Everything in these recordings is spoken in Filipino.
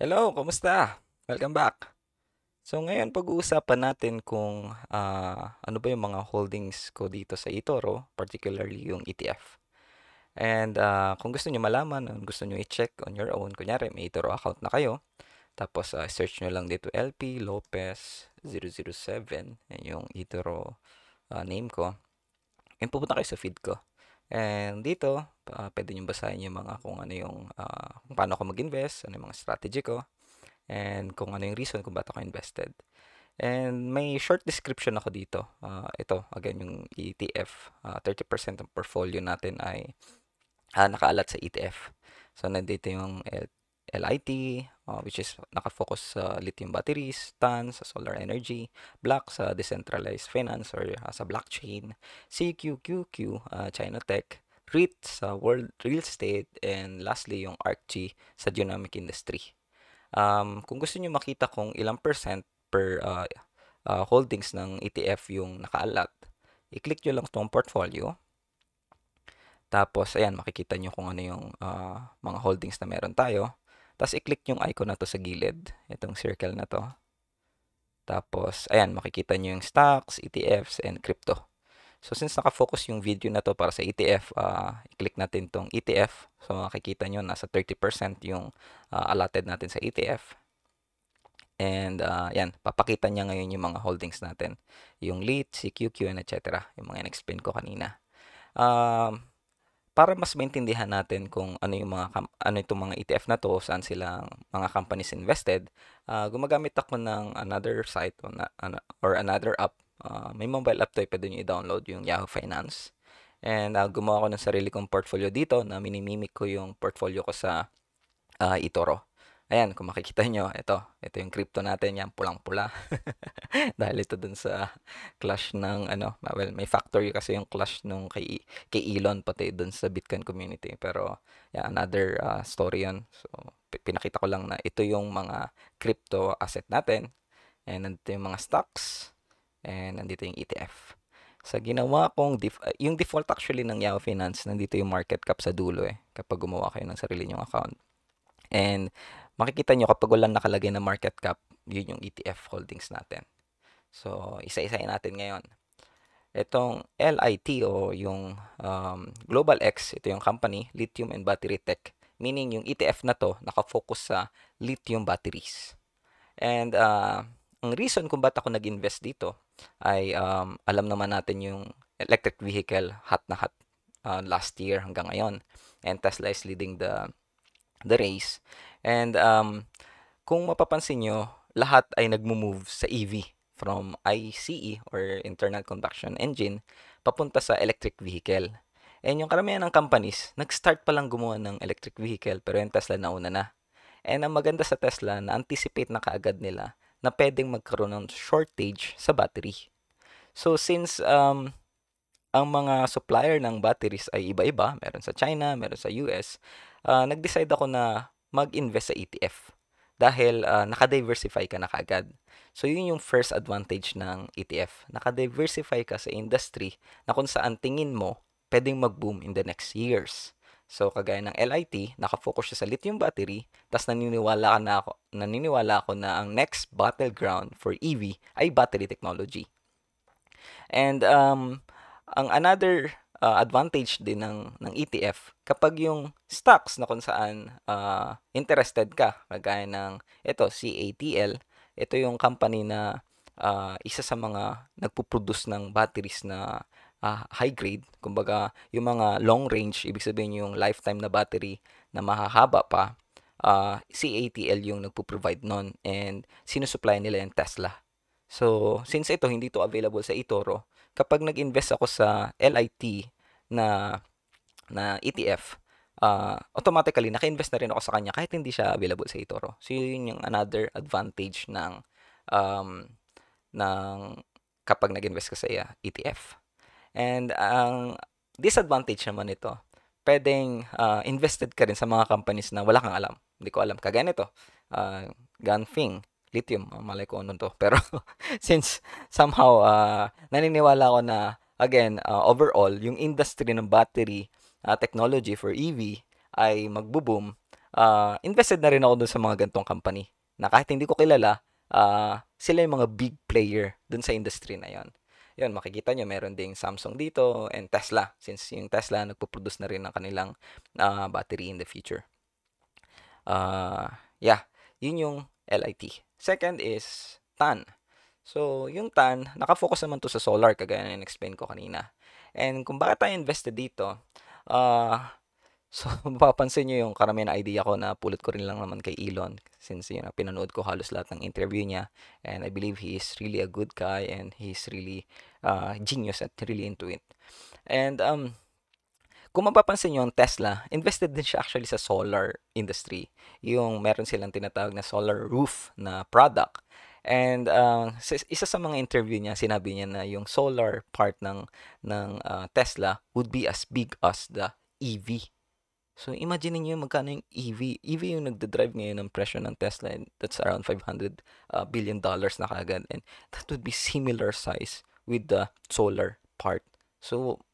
Hello, kumusta? Welcome back. So ngayon pag-uusapan natin kung uh, ano ba yung mga holdings ko dito sa eToro, particularly yung ETF. And uh, kung gusto niyo malaman, gusto niyo i-check on your own, kunyari may eToro account na kayo, tapos uh, search niyo lang dito LP Lopez 007, yan yung eToro uh, name ko. And pupunta kayo sa feed ko. And dito, uh, pwede nyo basahin yung mga kung ano yung, uh, kung paano ako mag-invest, ano yung mga strategy ko, and kung ano yung reason kung bakit ako invested. And may short description ako dito. Uh, ito, again, yung ETF. Uh, 30% ng portfolio natin ay uh, nakaalat sa ETF. So, nandito yung L- LIT, uh, which is nakafocus sa lithium batteries, TAN sa solar energy, BLOCK sa decentralized finance or uh, sa blockchain, CQQQ, uh, China Tech, REIT sa world real estate, and lastly yung ARCG sa dynamic industry. Um, kung gusto niyo makita kung ilang percent per uh, uh, holdings ng ETF yung nakaalat, i-click nyo lang itong portfolio. Tapos, ayan, makikita nyo kung ano yung uh, mga holdings na meron tayo. Tapos, i-click yung icon na to sa gilid. Itong circle na to. Tapos, ayan, makikita nyo yung stocks, ETFs, and crypto. So, since nakafocus yung video na to para sa ETF, uh, ah, i-click natin tong ETF. So, makikita nyo, nasa 30% yung uh, allotted natin sa ETF. And, uh, ah, yan, papakita niya ngayon yung mga holdings natin. Yung LEET, CQQ, and etc. Yung mga in-explain ko kanina. Um, para mas maintindihan natin kung ano yung mga ano itong mga ETF na to, saan sila mga companies invested, uh, gumagamit ako ng another site or, ano, or another app. Uh, may mobile app to, pwede nyo i-download yung Yahoo Finance. And uh, gumawa ako ng sarili kong portfolio dito na minimimic ko yung portfolio ko sa uh, Itoro. Ayan, kung makikita nyo, ito. Ito yung crypto natin. Yan, pulang-pula. Dahil ito dun sa clash ng, ano, well, may factor yung kasi yung clash nung kay, kay Elon, pati dun sa Bitcoin community. Pero, yeah, another uh, story yun. So, pinakita ko lang na ito yung mga crypto asset natin. And nandito yung mga stocks. And nandito yung ETF. Sa so, ginawa kong, def- ah, yung default actually ng Yahoo Finance, nandito yung market cap sa dulo eh, kapag gumawa kayo ng sarili nyong account. And makikita nyo kapag walang nakalagay na market cap, yun yung ETF holdings natin. So, isa-isayin natin ngayon. Itong LIT o yung um, Global X, ito yung company, Lithium and Battery Tech. Meaning, yung ETF na to, nakafocus sa lithium batteries. And, uh, ang reason kung ba't ako nag-invest dito ay um, alam naman natin yung electric vehicle hot na hot uh, last year hanggang ngayon. And Tesla is leading the the race. And um, kung mapapansin nyo, lahat ay nagmo-move sa EV from ICE or internal combustion engine papunta sa electric vehicle. And yung karamihan ng companies, nag-start pa lang gumawa ng electric vehicle pero yung Tesla nauna na. And ang maganda sa Tesla, na-anticipate na kaagad nila na pwedeng magkaroon ng shortage sa battery. So since um, ang mga supplier ng batteries ay iba-iba, meron sa China, meron sa US, uh, ah, nag-decide ako na mag-invest sa ETF dahil uh, naka-diversify ka na kagad. So, yun yung first advantage ng ETF. Naka-diversify ka sa industry na kung saan tingin mo pwedeng mag-boom in the next years. So, kagaya ng LIT, nakafocus siya sa lithium battery, tapos naniniwala, ka na ako, naniniwala ako na ang next battleground for EV ay battery technology. And um, ang another uh, advantage din ng ng ETF kapag yung stocks na kung saan uh, interested ka kagaya ng ito CATL ito yung company na uh, isa sa mga nagpo-produce ng batteries na uh, high grade kumbaga yung mga long range ibig sabihin yung lifetime na battery na mahahaba pa uh, CATL yung nagpo-provide nun and sinusupply nila yung Tesla so since ito hindi to available sa eToro kapag nag-invest ako sa LIT na na ETF, uh, ah, automatically naka-invest na rin ako sa kanya kahit hindi siya available sa eToro. So yun yung another advantage ng um, ng kapag nag-invest ka sa uh, ETF. And ang um, disadvantage naman nito, pwedeng uh, invested ka rin sa mga companies na wala kang alam. Hindi ko alam. Kagaya nito, uh, ah, Ganfing lithium. Ah, malay ko anon to. Pero since somehow uh, naniniwala ako na again, uh, overall, yung industry ng battery uh, technology for EV ay magbo-boom. Uh, invested na rin ako dun sa mga gantong company na kahit hindi ko kilala, uh, sila yung mga big player dun sa industry na yon. Yun, makikita nyo, meron ding Samsung dito and Tesla. Since yung Tesla, nagpo-produce na rin ng kanilang uh, battery in the future. Uh, yeah, yun yung LIT. Second is tan. So, yung tan, nakafocus naman to sa solar, kagaya na in-explain ko kanina. And kung bakit tayo invested dito, uh, so, mapapansin nyo yung karamihan na idea ko na pulot ko rin lang naman kay Elon since you pinanood ko halos lahat ng interview niya and I believe he is really a good guy and he's really uh, genius at really into it. And um, kung mapapansin nyo, ang Tesla, invested din siya actually sa solar industry. Yung meron silang tinatawag na solar roof na product. And uh, isa sa mga interview niya, sinabi niya na yung solar part ng, ng uh, Tesla would be as big as the EV. So imagine niyo magkano yung EV. EV yung nagdadrive ngayon ng presyo ng Tesla and that's around 500 uh, ah, billion dollars na kagad. And that would be similar size with the solar part. So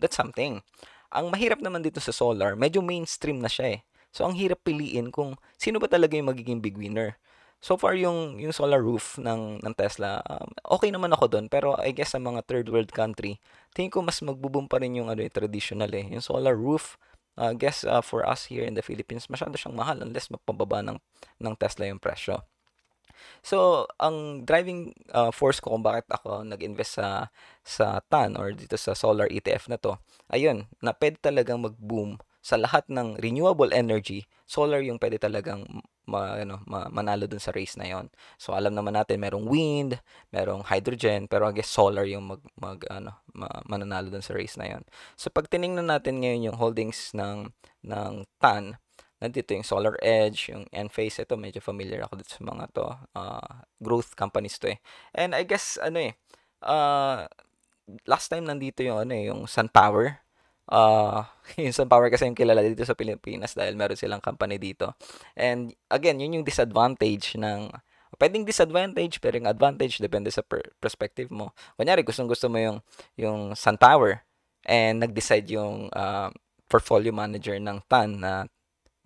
that's something. Ang mahirap naman dito sa solar, medyo mainstream na siya eh. So ang hirap piliin kung sino ba talaga yung magiging big winner. So far yung yung solar roof ng ng Tesla, um, okay naman ako doon pero I guess sa mga third world country, tingin ko mas magbuboom pa rin yung ano yung eh, traditional eh. Yung solar roof, uh, I uh, guess uh, for us here in the Philippines, masyado siyang mahal unless mapababa ng ng Tesla yung presyo. So, ang driving uh, force ko kung bakit ako nag-invest sa sa TAN or dito sa solar ETF na to, ayun, na pwede talagang mag-boom sa lahat ng renewable energy, solar yung pwede talagang ma, ano, ma, manalo dun sa race na yon. So alam naman natin merong wind, merong hydrogen, pero I guess solar yung mag, mag ano, ma, mananalo dun sa race na yon. So pag tiningnan natin ngayon yung holdings ng ng TAN, nandito yung Solar Edge, yung Enphase, ito medyo familiar ako dito sa mga to, uh, growth companies to eh. And I guess, ano eh, uh, last time nandito yung ano eh, yung Sun Power. Uh, yung Sun Power kasi yung kilala dito sa Pilipinas dahil meron silang company dito. And again, yun yung disadvantage ng pwedeng disadvantage pero yung advantage depende sa per- perspective mo. Kunyari, gustong gusto mo yung yung Sun Tower and nag-decide yung uh, portfolio manager ng TAN na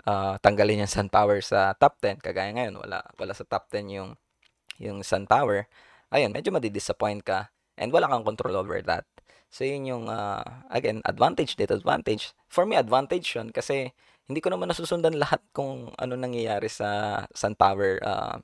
uh, tanggalin yung Sun Power sa top 10. Kagaya ngayon, wala, wala sa top 10 yung, yung Sun Power. Ayun, medyo madidisappoint ka and wala kang control over that. So, yun yung, uh, again, advantage, advantage For me, advantage yun kasi hindi ko naman nasusundan lahat kung ano nangyayari sa Sun Power uh,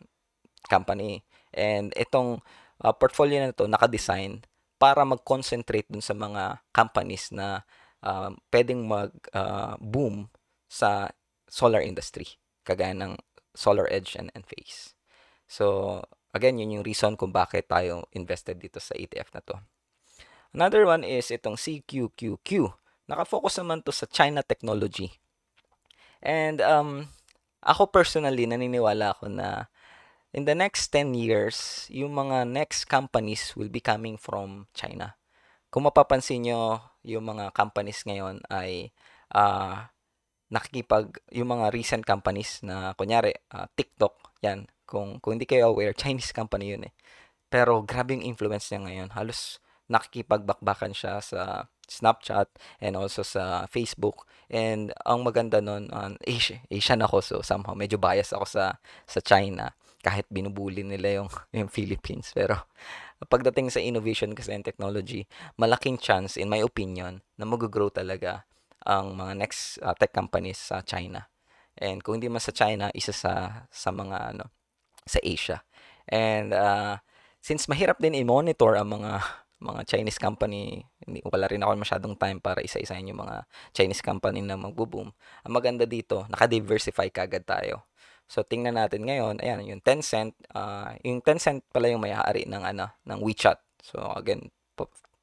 company. And itong uh, portfolio na to naka-design para mag-concentrate dun sa mga companies na uh, pwedeng mag-boom uh, sa solar industry, kagaya ng Solar Edge and Enphase. So, again, yun yung reason kung bakit tayo invested dito sa ETF na to. Another one is itong CQQQ. Nakafocus naman to sa China technology. And um, ako personally, naniniwala ako na in the next 10 years, yung mga next companies will be coming from China. Kung mapapansin nyo, yung mga companies ngayon ay uh, nakikipag yung mga recent companies na kunyari uh, TikTok, yan. Kung kung hindi kayo aware, Chinese company yun eh. Pero grabe yung influence niya ngayon. Halos nakikipagbakbakan siya sa Snapchat and also sa Facebook. And ang maganda nun, um, Asia, Asian ako so somehow medyo bias ako sa sa China kahit binubuli nila yung, yung Philippines. Pero pagdating sa innovation kasi and technology, malaking chance, in my opinion, na mag-grow talaga ang mga next uh, tech companies sa China. And kung hindi man sa China, isa sa sa mga ano sa Asia. And uh, since mahirap din i-monitor ang mga mga Chinese company, hindi, wala rin ako masyadong time para isa-isahin yung mga Chinese company na magbo-boom. Ang maganda dito, naka-diversify kagad tayo. So tingnan natin ngayon, ayan yung Tencent, uh, yung Tencent pala yung may-ari ng ano, ng WeChat. So again,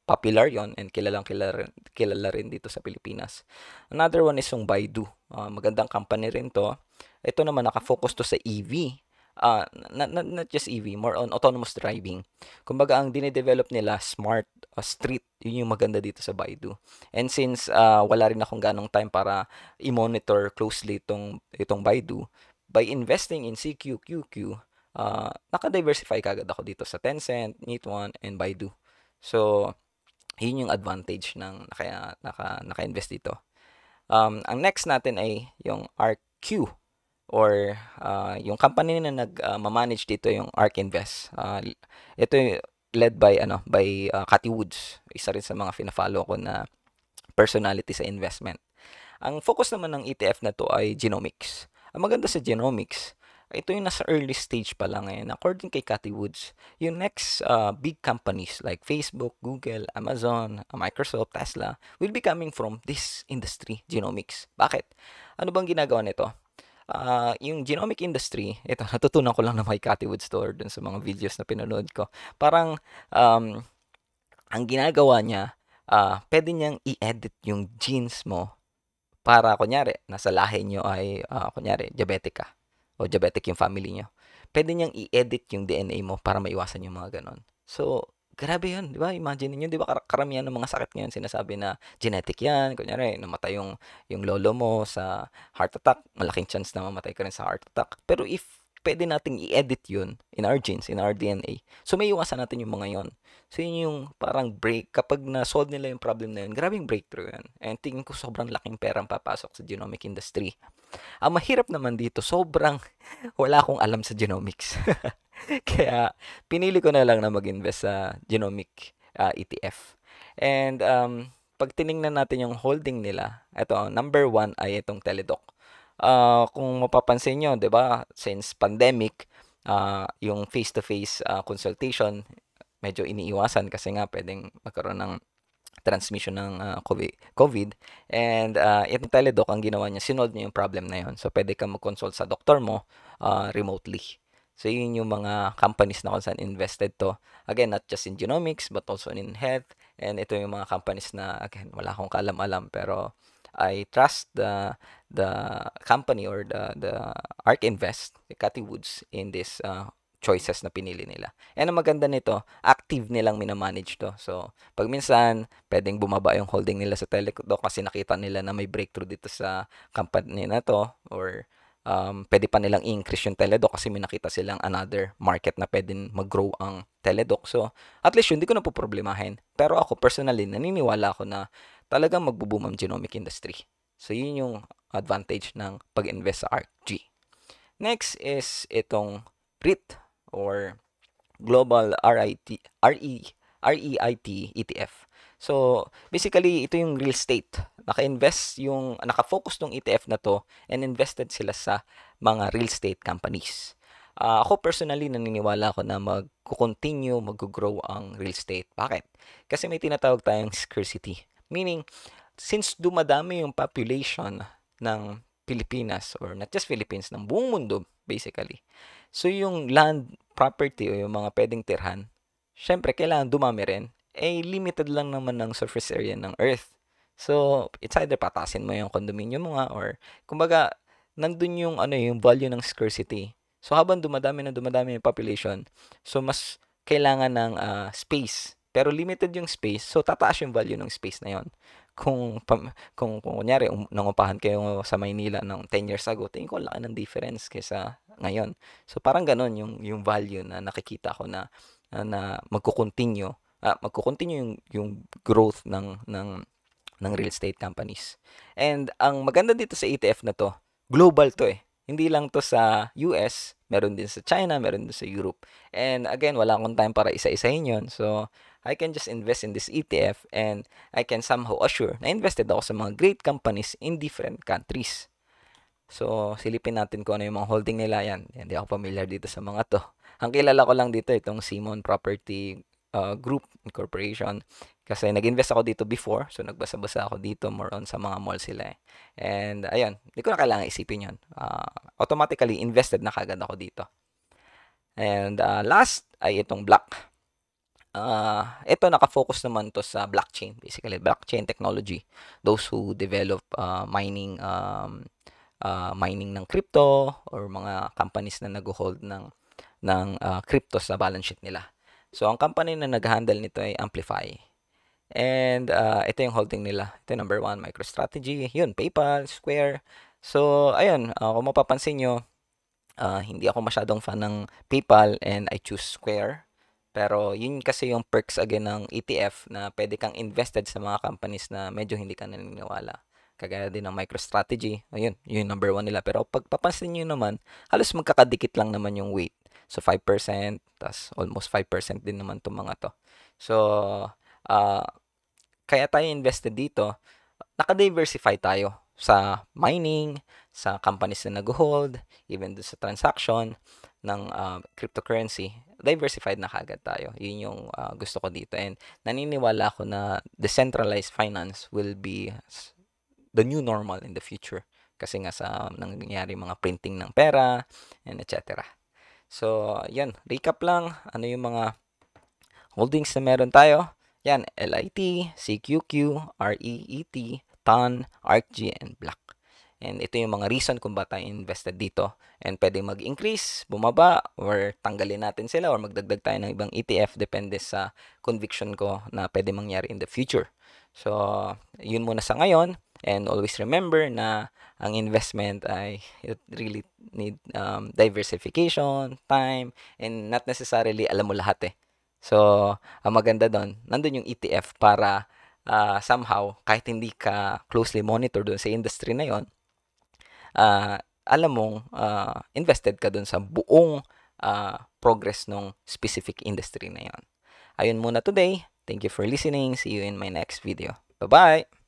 popular yon and kilalang kilala, kilala rin dito sa Pilipinas. Another one is yung Baidu. Uh, magandang company rin to. Ito naman nakafocus to sa EV. Uh, ah, not, not, not just EV, more on autonomous driving. Kumbaga, ang dinedevelop nila, smart uh, street, yun yung maganda dito sa Baidu. And since uh, wala rin akong ganong time para i-monitor closely itong, itong Baidu, by investing in CQQQ, uh, naka-diversify kagad ako dito sa Tencent, Meituan, and Baidu. So, yun yung advantage ng naka, naka, naka-invest dito. Um, ang next natin ay yung RQ or uh, yung company na nag-manage uh, dito yung ARK Invest. Uh, ito yung led by ano by uh, Cathy Woods, isa rin sa mga fina-follow ko na personality sa investment. Ang focus naman ng ETF na to ay genomics. Ang maganda sa genomics, ito yung nasa early stage pa lang ngayon. According kay Cathy Woods, yung next uh, big companies like Facebook, Google, Amazon, Microsoft, Tesla will be coming from this industry, genomics. Bakit? Ano bang ginagawa nito? Uh, yung genomic industry, ito, natutunan ko lang na kay Cathy Woods to dun sa mga videos na pinanood ko. Parang, um, ang ginagawa niya, uh, pwede niyang i-edit yung genes mo para, kunyari, nasa lahi niyo ay, uh, kunyari, diabetic ka o diabetic yung family niya, pwede niyang i-edit yung DNA mo para maiwasan yung mga ganon. So, grabe yun, di ba? Imagine niyo, di ba karamihan ng mga sakit ngayon sinasabi na genetic yan, kunyari, namatay yung, yung lolo mo sa heart attack, malaking chance na mamatay ka rin sa heart attack. Pero if pwede nating i-edit yun in our genes, in our DNA. So, may iwasan natin yung mga yon. So, yun yung parang break. Kapag na-solve nila yung problem na yun, grabing breakthrough yun. And tingin ko sobrang laking perang papasok sa genomic industry. Ang mahirap naman dito, sobrang wala akong alam sa genomics. Kaya, pinili ko na lang na mag-invest sa genomic uh, ah, ETF. And, um, pag tiningnan natin yung holding nila, ito, number one ay itong Teledoc uh, kung mapapansin nyo, 'di ba, since pandemic, uh, yung face-to-face uh, consultation medyo iniiwasan kasi nga pwedeng magkaroon ng transmission ng uh, COVID. And uh, itong teledoc, ang ginawa niya, sinold niya yung problem na yun. So, pwede ka mag-consult sa doktor mo uh, remotely. So, yun yung mga companies na kung saan invested to. Again, not just in genomics, but also in health. And ito yung mga companies na, again, wala akong kalam-alam, pero I trust the the company or the the Ark Invest, Cathy Woods in this uh, choices na pinili nila. And ang maganda nito, active nilang minamanage to. So, pag minsan, pwedeng bumaba yung holding nila sa Teledoc kasi nakita nila na may breakthrough dito sa company na to or um, pwede pa nilang increase yung Teledoc kasi may nakita silang another market na pwedeng mag-grow ang Teledoc. So, at least yun, hindi ko na poproblemahin. Pero ako, personally, naniniwala ako na talagang magbo ang genomic industry. So, yun yung advantage ng pag-invest sa ARCG. Next is itong REIT or Global RIT, RE, REIT ETF. So, basically, ito yung real estate. Naka-invest yung, naka-focus ng ETF na to and invested sila sa mga real estate companies. Uh, ako personally, naniniwala ako na mag-continue, mag-grow ang real estate. Bakit? Kasi may tinatawag tayong scarcity. Meaning, since dumadami yung population ng Pilipinas or not just Philippines, ng buong mundo basically. So yung land property o yung mga pwedeng tirhan, syempre kailangan dumami rin. Eh limited lang naman ng surface area ng earth. So it's either patasin mo yung condominium mo nga or kumbaga nandun yung ano yung value ng scarcity. So habang dumadami na dumadami yung population, so mas kailangan ng uh, space pero limited yung space, so tataas yung value ng space na yon. Kung, kung, kung kunyari, um, nangupahan kayo sa Maynila ng 10 years ago, tingin ko laki ng difference kaysa ngayon. So parang ganun yung, yung value na nakikita ko na, ah, na, na magko-continue uh, ah, magko-continue yung, yung growth ng, ng, ng real estate companies. And ang maganda dito sa ETF na to, global to eh. Hindi lang to sa US, meron din sa China, meron din sa Europe. And again, wala akong time para isa-isahin yon So, I can just invest in this ETF and I can somehow assure na invested ako sa mga great companies in different countries. So, silipin natin kung ano yung mga holding nila yan. Hindi ako familiar dito sa mga to. Ang kilala ko lang dito, itong Simon Property uh, Group Corporation. Kasi nag-invest ako dito before. So, nagbasa-basa ako dito more on sa mga mall sila eh. And, ayun. Hindi ko na kailangan isipin yun. Uh, automatically, invested na kagad ako dito. And, uh, last ay itong Black uh, ah, ito nakafocus naman to sa blockchain basically blockchain technology those who develop uh, mining um, uh, mining ng crypto or mga companies na nag-hold ng ng uh, crypto sa balance sheet nila so ang company na nag-handle nito ay Amplify and uh, ito yung holding nila ito number one MicroStrategy yun PayPal Square so ayun uh, kung mapapansin nyo uh, hindi ako masyadong fan ng PayPal and I choose Square pero yun kasi yung perks again ng ETF na pwede kang invested sa mga companies na medyo hindi ka naniniwala. Kagaya din ng MicroStrategy. Ayun, yun number one nila. Pero pag papansin nyo naman, halos magkakadikit lang naman yung weight. So 5%, tas almost 5% din naman itong mga to. So, uh, kaya tayo invested dito, nakadiversify tayo sa mining, sa companies na nag-hold, even do sa transaction ng uh, cryptocurrency, diversified na kagad tayo. Yun yung uh, gusto ko dito. And naniniwala ako na decentralized finance will be the new normal in the future. Kasi nga sa nangyayari mga printing ng pera, and etc. So, yan. Recap lang. Ano yung mga holdings na meron tayo? Yan. LIT, CQQ, REET, TON, ARCG, and BLACK. And ito yung mga reason kung ba't tayo invested dito. And pwede mag-increase, bumaba, or tanggalin natin sila or magdagdag tayo ng ibang ETF depende sa conviction ko na pwede mangyari in the future. So, yun muna sa ngayon. And always remember na ang investment ay it really need um, diversification, time, and not necessarily alam mo lahat eh. So, ang maganda doon, nandun yung ETF para uh, somehow, kahit hindi ka closely monitor doon sa industry na yon uh, alam mong uh, invested ka dun sa buong uh, progress ng specific industry na yon. Ayun muna today. Thank you for listening. See you in my next video. Bye-bye!